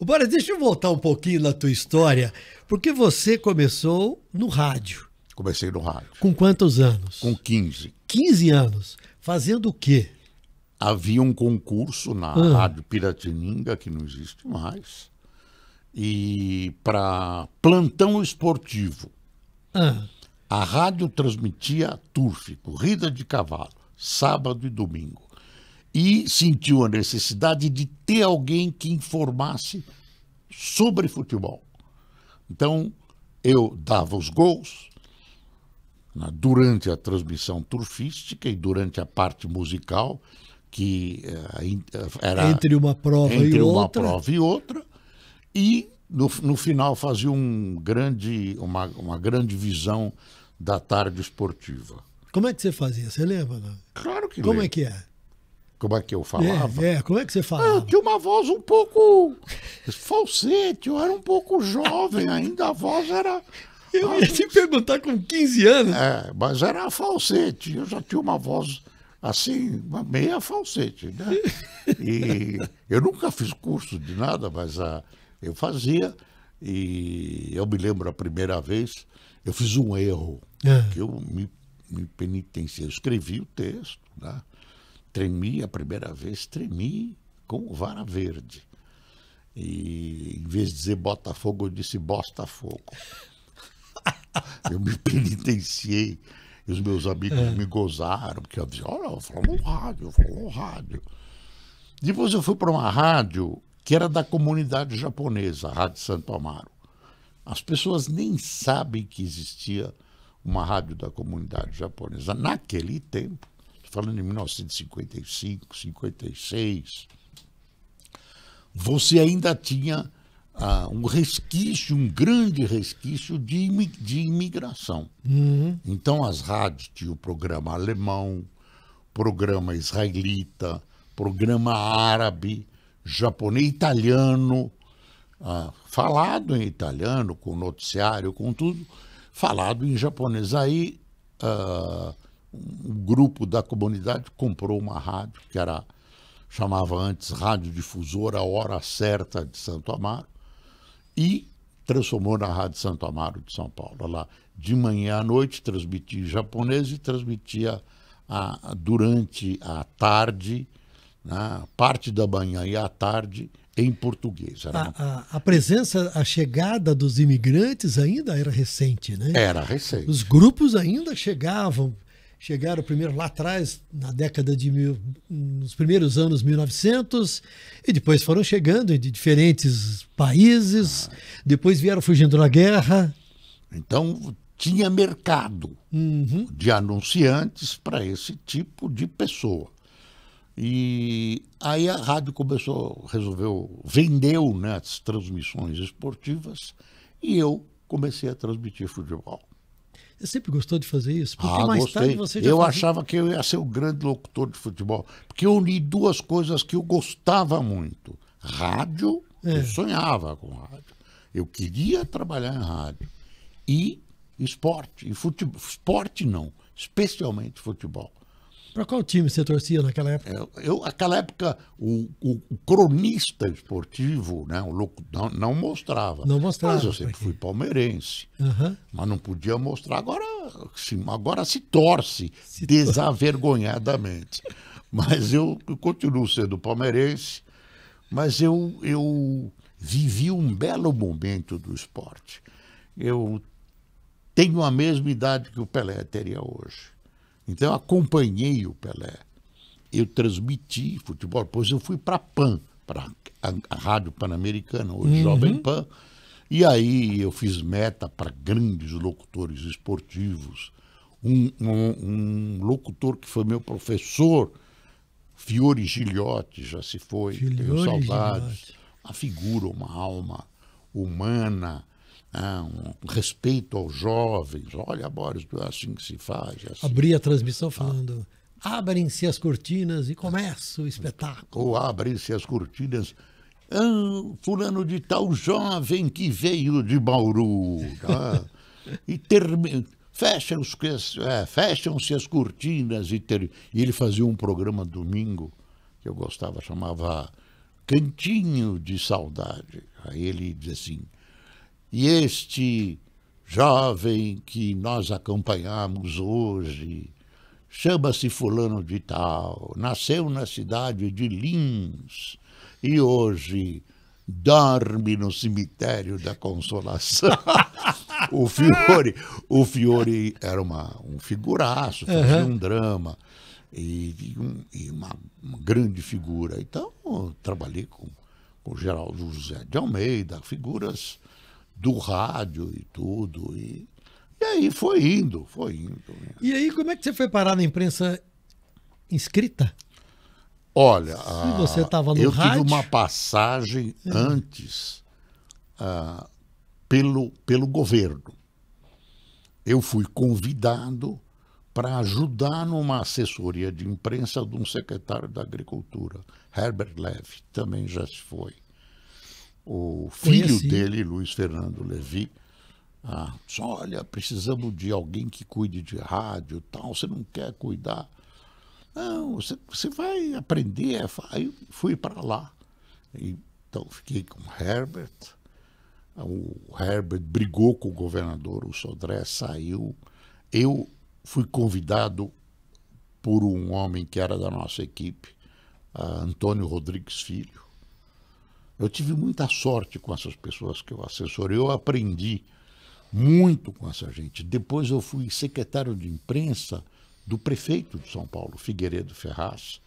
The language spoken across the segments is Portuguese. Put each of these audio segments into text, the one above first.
Bora, deixa eu voltar um pouquinho na tua história, porque você começou no rádio. Comecei no rádio. Com quantos anos? Com 15. 15 anos. Fazendo o quê? Havia um concurso na ah. Rádio Piratininga, que não existe mais, e para plantão esportivo. Ah. A rádio transmitia turf, corrida de Cavalo, sábado e domingo e sentiu a necessidade de ter alguém que informasse sobre futebol. Então, eu dava os gols né, durante a transmissão turfística e durante a parte musical, que uh, era entre uma prova entre e uma outra. prova e outra, e no, no final fazia um grande, uma, uma grande visão da tarde esportiva. Como é que você fazia? Você lembra? Não? Né? Claro que Como é lembro. é que é? Como é que eu falava? É, é, como é que você falava? Ah, eu tinha uma voz um pouco falsete, eu era um pouco jovem ainda, a voz era. Eu ah, ia te perguntar com 15 anos. É, mas era falsete, eu já tinha uma voz assim, uma meia falsete, né? E eu nunca fiz curso de nada, mas a, ah, eu fazia, e eu me lembro a primeira vez, eu fiz um erro, é. que eu me, me penitenciei, eu escrevi o texto, né? Tremi a primeira vez, tremi com vara verde. E em vez de dizer Botafogo, eu disse Bostafogo. eu me penitenciei. E os meus amigos é. me gozaram, porque eu disse, olha, eu falo no rádio, eu no rádio. Depois eu fui para uma rádio que era da comunidade japonesa, a Rádio Santo Amaro. As pessoas nem sabem que existia uma rádio da comunidade japonesa naquele tempo falando em 1955, 56, você ainda tinha ah, um resquício, um grande resquício de, de imigração. Uhum. Então as rádios tinham o programa alemão, programa israelita, programa árabe, japonês, italiano, ah, falado em italiano, com noticiário, com tudo, falado em japonês. Aí. Ah, um grupo da comunidade comprou uma rádio, que era chamava antes Rádio Difusora Hora Certa de Santo Amaro, e transformou na Rádio Santo Amaro de São Paulo. lá de manhã à noite, transmitia em japonês e transmitia a, durante a tarde, na né, parte da manhã e à tarde, em português. Era... A, a, a, presença, a chegada dos imigrantes ainda era recente, né? Era recente. Os grupos ainda chegavam chegaram primeiro lá atrás, na década de mil, nos primeiros anos 1900, e depois foram chegando de diferentes países, ah. depois vieram fugindo da guerra. Então tinha mercado uhum. de anunciantes para esse tipo de pessoa. E aí a rádio começou, resolveu, vendeu né, as transmissões esportivas e eu comecei a transmitir futebol. Você sempre gostou de fazer isso? Porque ah, mais gostei. tarde você já Eu fazia... achava que eu ia ser o grande locutor de futebol. Porque eu uni duas coisas que eu gostava muito. Rádio, é. eu sonhava com rádio. Eu queria trabalhar em rádio. E esporte. E futebol. Esporte não, especialmente futebol. Para qual time você torcia naquela época? Eu, eu naquela época, o, o, o, cronista esportivo, né, o louco, não, não mostrava. Não mostrava. Mas eu sempre porque... fui palmeirense. Uhum. Mas não podia mostrar. Agora se, agora se torce se desavergonhadamente. mas eu, eu continuo sendo palmeirense. Mas eu, eu vivi um belo momento do esporte. Eu tenho a mesma idade que o Pelé teria hoje. Então eu acompanhei o Pelé. Eu transmiti futebol, depois eu fui para PAN, para a, Rádio Pan-Americana, hoje uhum. Jovem Pan. E aí eu fiz meta para grandes locutores esportivos. Um, um, um, locutor que foi meu professor, Fiore Gilhote, já se foi, Fiore tenho saudades. Gilhote. Uma figura, uma alma humana, ah, um respeito aos jovens. Olha, Boris, é assim que se faz. É assim. Abri a transmissão falando. Ah. Abrem-se as cortinas e começa o espetáculo. Ou abrem-se as cortinas. Ah, fulano de tal jovem que veio de Bauru. Ah, e termina. Fecham-se é, fecham as cortinas e, ter... e ele fazia um programa domingo que eu gostava, chamava Cantinho de Saudade. Aí ele dizia assim: e este jovem que nós acompanhamos hoje chama-se Fulano de Tal, nasceu na cidade de Lins e hoje dorme no cemitério da Consolação. o Fiore, o Fiore era uma, um figuraço, fazia uhum. um drama e, e uma, uma, grande figura. Então, trabalhei com, com Geraldo José de Almeida, figuras do rádio e tudo. E, e aí foi indo, foi indo. E aí, como é que você foi parar na imprensa inscrita? Olha, ah, você estava no eu rádio... tive uma passagem é. antes ah, pelo, pelo governo. Eu fui convidado para ajudar numa assessoria de imprensa de um secretário da Agricultura, Herbert Levy, também já se foi o filho Conheci. dele, Luiz Fernando Levi, ah, disse, olha, precisamos de alguém que cuide de rádio tal, você não quer cuidar? Não, você, você vai aprender. Aí fui para lá. Então fiquei com Herbert. O Herbert brigou com o governador, o Sodré saiu. Eu fui convidado por um homem que era da nossa equipe, ah, Antônio Rodrigues Filho eu tive muita sorte com essas pessoas que eu assessorei, eu aprendi muito com essa gente. Depois eu fui secretário de imprensa do prefeito de São Paulo, Figueiredo Ferraz,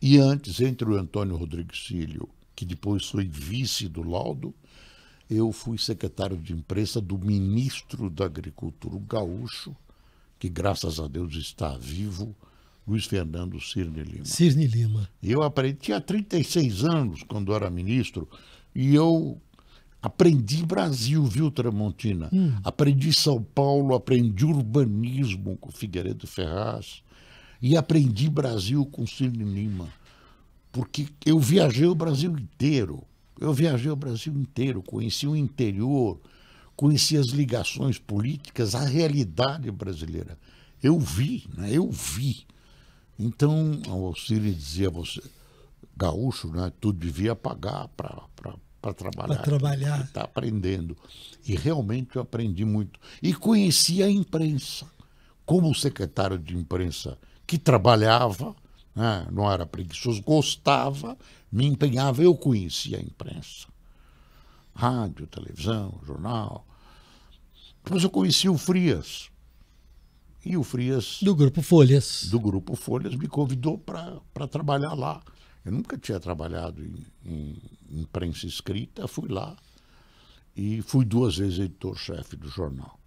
e antes, entre o Antônio Rodrigues Cílio, que depois foi vice do laudo, eu fui secretário de imprensa do ministro da Agricultura, o Gaúcho, que graças a Deus está vivo, Luiz Fernando Cirne Lima. Cirne Lima. Eu aprendi, tinha 36 anos quando era ministro, e eu aprendi Brasil, viu, Tramontina? Hum. Aprendi São Paulo, aprendi urbanismo com Figueiredo Ferraz, e aprendi Brasil com Cirne Lima. Porque eu viajei o Brasil inteiro. Eu viajei o Brasil inteiro, conheci o interior, conheci as ligações políticas, a realidade brasileira. Eu vi, né? eu vi então, o auxílio dizia você, gaúcho, né, tu devia pagar para trabalhar. Para trabalhar. Está aprendendo. E realmente eu aprendi muito. E conheci a imprensa. Como secretário de imprensa que trabalhava, né, não era preguiçoso, gostava, me empenhava, eu conhecia a imprensa. Rádio, televisão, jornal. Depois eu conheci o Frias, e o Frias. Do Grupo Folhas. Do Grupo Folhas me convidou para trabalhar lá. Eu nunca tinha trabalhado em, em imprensa escrita, fui lá e fui duas vezes editor-chefe do jornal.